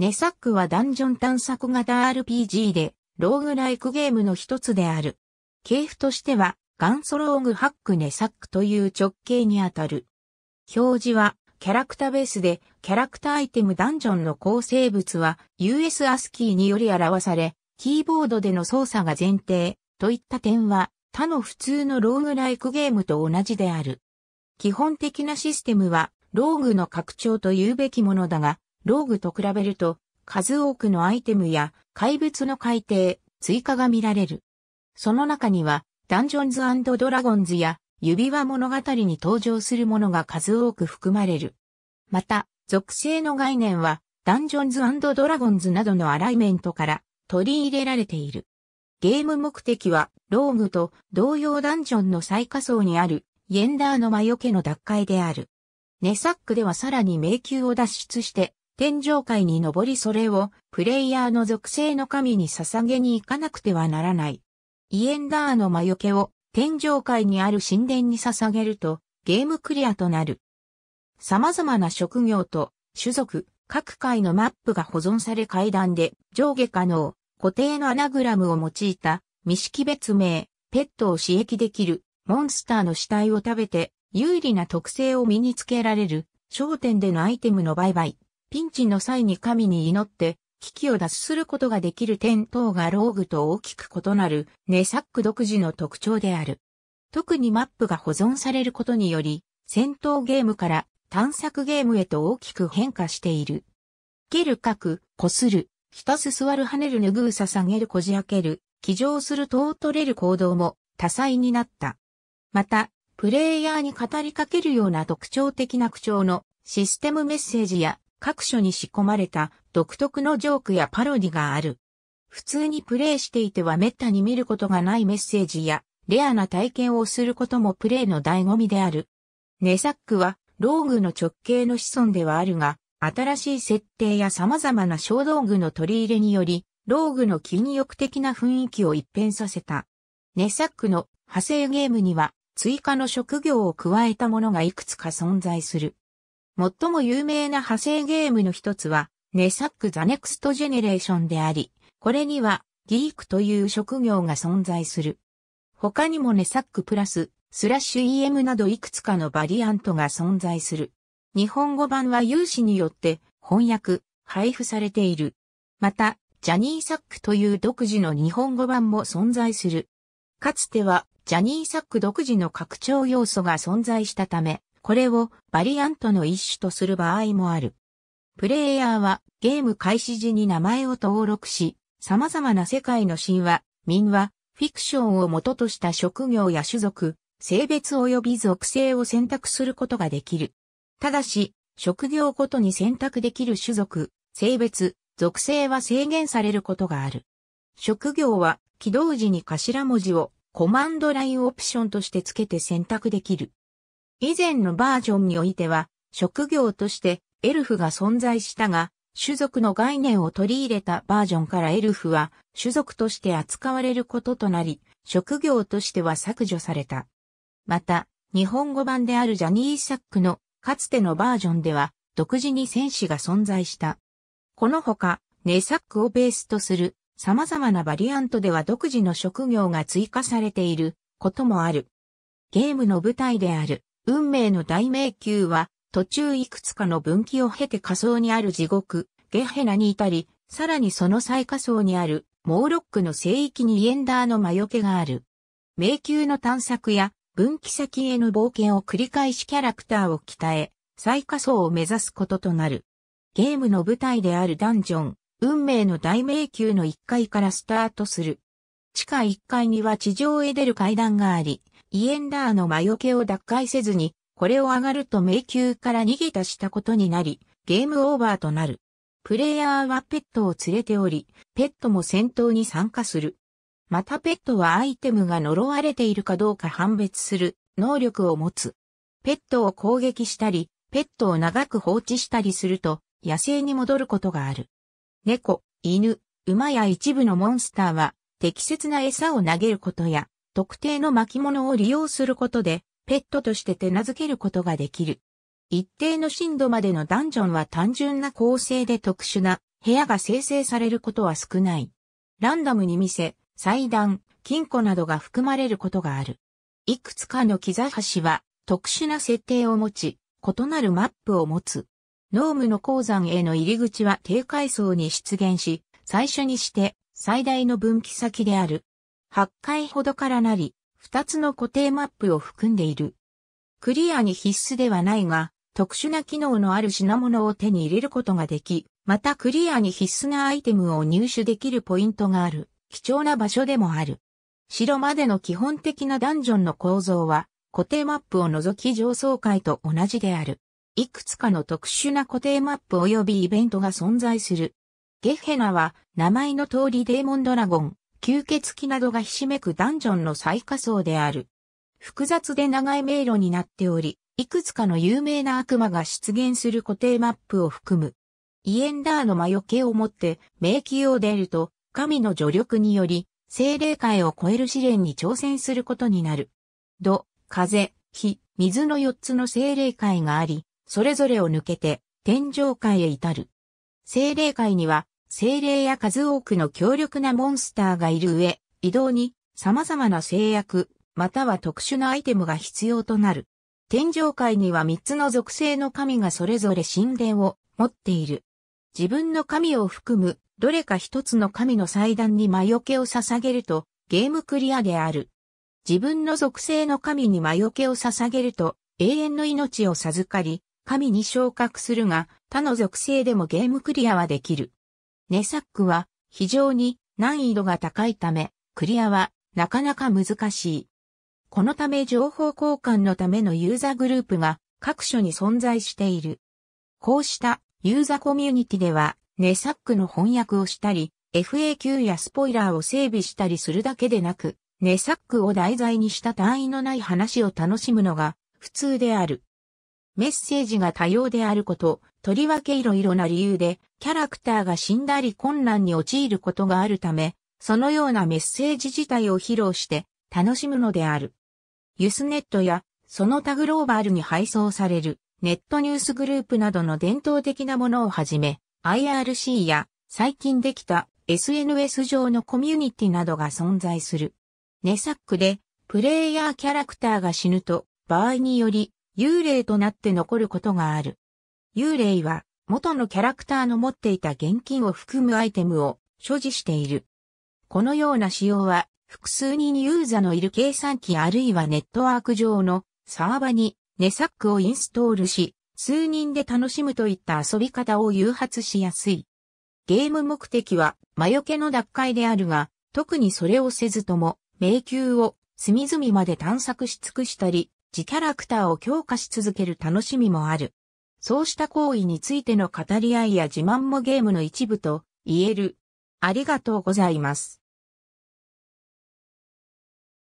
ネサックはダンジョン探索型 RPG で、ローグライクゲームの一つである。系譜としては、元祖ローグハックネサックという直系にあたる。表示は、キャラクターベースで、キャラクターアイテムダンジョンの構成物は US アスキーにより表され、キーボードでの操作が前提といった点は他の普通のローグライクゲームと同じである。基本的なシステムはローグの拡張と言うべきものだが、ローグと比べると、数多くのアイテムや怪物の改定、追加が見られる。その中には、ダンジョンズドラゴンズや指輪物語に登場するものが数多く含まれる。また、属性の概念は、ダンジョンズドラゴンズなどのアライメントから取り入れられている。ゲーム目的は、ローグと同様ダンジョンの最下層にある、イェンダーの魔除けの奪回である。ネサックではさらに迷宮を脱出して、天上界に登りそれをプレイヤーの属性の神に捧げに行かなくてはならない。イエンダーの魔除けを天上界にある神殿に捧げるとゲームクリアとなる。様々な職業と種族、各界のマップが保存され階段で上下可能、固定のアナグラムを用いた未識別名、ペットを刺激できる、モンスターの死体を食べて有利な特性を身につけられる、焦点でのアイテムの売買、ピンチの際に神に祈って、危機を脱することができる点等がローグと大きく異なるネサック独自の特徴である。特にマップが保存されることにより、戦闘ゲームから探索ゲームへと大きく変化している。蹴る書く、擦る、たす座る跳ねる拭う捧げるこじ開ける、騎乗すると取れる行動も多彩になった。また、プレイヤーに語りかけるような特徴的な口調のシステムメッセージや各所に仕込まれた独特のジョークやパロディがある。普通にプレイしていては滅多に見ることがないメッセージやレアな体験をすることもプレイの醍醐味である。ネサックはローグの直系の子孫ではあるが、新しい設定や様々な小道具の取り入れにより、ローグの禁欲的な雰囲気を一変させた。ネサックの派生ゲームには追加の職業を加えたものがいくつか存在する。最も有名な派生ゲームの一つは、ネサック・ザ・ネクスト・ジェネレーションであり、これには、ギークという職業が存在する。他にもネサックプラス、スラッシュ EM などいくつかのバリアントが存在する。日本語版は有志によって翻訳、配布されている。また、ジャニーサックという独自の日本語版も存在する。かつては、ジャニーサック独自の拡張要素が存在したため、これをバリアントの一種とする場合もある。プレイヤーはゲーム開始時に名前を登録し、様々な世界の神話、民話、フィクションを元とした職業や種族、性別及び属性を選択することができる。ただし、職業ごとに選択できる種族、性別、属性は制限されることがある。職業は起動時に頭文字をコマンドラインオプションとして付けて選択できる。以前のバージョンにおいては、職業としてエルフが存在したが、種族の概念を取り入れたバージョンからエルフは種族として扱われることとなり、職業としては削除された。また、日本語版であるジャニー・サックのかつてのバージョンでは独自に戦士が存在した。このほか、ネサックをベースとする様々なバリアントでは独自の職業が追加されていることもある。ゲームの舞台である運命の大迷宮は、途中いくつかの分岐を経て仮想にある地獄、ゲヘナに至り、さらにその最下層にある、モーロックの聖域にイエンダーの魔除けがある。迷宮の探索や、分岐先への冒険を繰り返しキャラクターを鍛え、最下層を目指すこととなる。ゲームの舞台であるダンジョン、運命の大迷宮の1階からスタートする。地下1階には地上へ出る階段があり、イエンダーの魔除けを奪回せずに、これを上がると迷宮から逃げ出したことになり、ゲームオーバーとなる。プレイヤーはペットを連れており、ペットも戦闘に参加する。またペットはアイテムが呪われているかどうか判別する能力を持つ。ペットを攻撃したり、ペットを長く放置したりすると野生に戻ることがある。猫、犬、馬や一部のモンスターは適切な餌を投げることや特定の巻物を利用することで、ペットとして手名付けることができる。一定の深度までのダンジョンは単純な構成で特殊な部屋が生成されることは少ない。ランダムに見せ、祭壇、金庫などが含まれることがある。いくつかの木座橋は特殊な設定を持ち、異なるマップを持つ。ノームの鉱山への入り口は低階層に出現し、最初にして最大の分岐先である8回ほどからなり、2つの固定マップを含んでいる。クリアに必須ではないが、特殊な機能のある品物を手に入れることができ、またクリアに必須なアイテムを入手できるポイントがある、貴重な場所でもある。城までの基本的なダンジョンの構造は、固定マップを除き上層階と同じである。いくつかの特殊な固定マップ及びイベントが存在する。ゲッヘナは名前の通りデーモンドラゴン、吸血鬼などがひしめくダンジョンの最下層である。複雑で長い迷路になっており、いくつかの有名な悪魔が出現する固定マップを含む。イエンダーの魔除けを持って迷宮を出ると、神の助力により、精霊界を超える試練に挑戦することになる。土、風、火、水の四つの精霊界があり、それぞれを抜けて天上界へ至る。精霊界には精霊や数多くの強力なモンスターがいる上、移動に様々な制約、または特殊なアイテムが必要となる。天上界には3つの属性の神がそれぞれ神殿を持っている。自分の神を含むどれか一つの神の祭壇に魔除けを捧げるとゲームクリアである。自分の属性の神に魔除けを捧げると永遠の命を授かり、神に昇格するが他の属性でもゲームクリアはできる。ネサックは非常に難易度が高いため、クリアはなかなか難しい。このため情報交換のためのユーザグループが各所に存在している。こうしたユーザコミュニティでは、ネサックの翻訳をしたり、FAQ やスポイラーを整備したりするだけでなく、ネサックを題材にした単位のない話を楽しむのが普通である。メッセージが多様であること、とりわけいろいろな理由で、キャラクターが死んだり困難に陥ることがあるため、そのようなメッセージ自体を披露して楽しむのである。ユスネットやその他グローバルに配送されるネットニュースグループなどの伝統的なものをはじめ IRC や最近できた SNS 上のコミュニティなどが存在する。ネサックでプレイヤーキャラクターが死ぬと場合により幽霊となって残ることがある。幽霊は元のキャラクターの持っていた現金を含むアイテムを所持している。このような仕様は複数人ユーザのいる計算機あるいはネットワーク上のサーバにネサックをインストールし、数人で楽しむといった遊び方を誘発しやすい。ゲーム目的は魔除けの奪回であるが、特にそれをせずとも迷宮を隅々まで探索し尽くしたり、自キャラクターを強化し続ける楽しみもある。そうした行為についての語り合いや自慢もゲームの一部と言える。ありがとうございます。